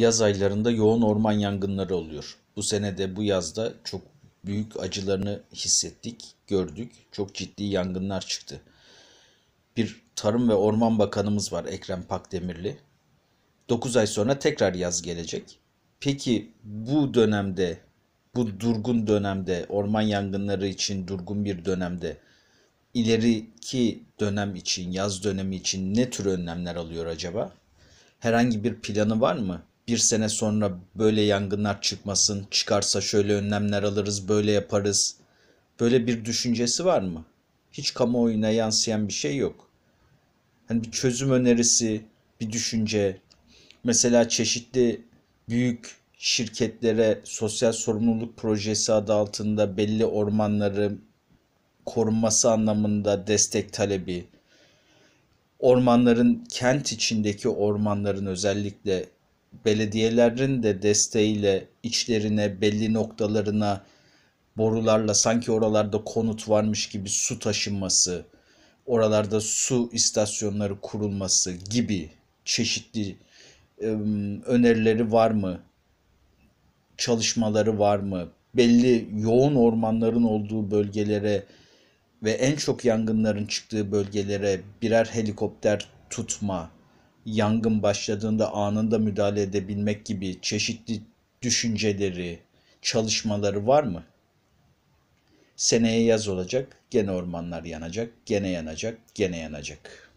yaz aylarında yoğun orman yangınları oluyor. Bu sene de bu yazda çok büyük acılarını hissettik, gördük. Çok ciddi yangınlar çıktı. Bir Tarım ve Orman Bakanımız var Ekrem Pakdemirli. 9 ay sonra tekrar yaz gelecek. Peki bu dönemde, bu durgun dönemde, orman yangınları için durgun bir dönemde ileriki dönem için, yaz dönemi için ne tür önlemler alıyor acaba? Herhangi bir planı var mı? bir sene sonra böyle yangınlar çıkmasın, çıkarsa şöyle önlemler alırız, böyle yaparız. Böyle bir düşüncesi var mı? Hiç kamuoyuna yansıyan bir şey yok. Hani bir çözüm önerisi, bir düşünce. Mesela çeşitli büyük şirketlere sosyal sorumluluk projesi adı altında belli ormanları korunması anlamında destek talebi, ormanların kent içindeki ormanların özellikle belediyelerin de desteğiyle içlerine belli noktalarına borularla sanki oralarda konut varmış gibi su taşınması, oralarda su istasyonları kurulması gibi çeşitli önerileri var mı? Çalışmaları var mı? Belli yoğun ormanların olduğu bölgelere ve en çok yangınların çıktığı bölgelere birer helikopter tutma yangın başladığında anında müdahale edebilmek gibi çeşitli düşünceleri, çalışmaları var mı? Seneye yaz olacak, gene ormanlar yanacak, gene yanacak, gene yanacak.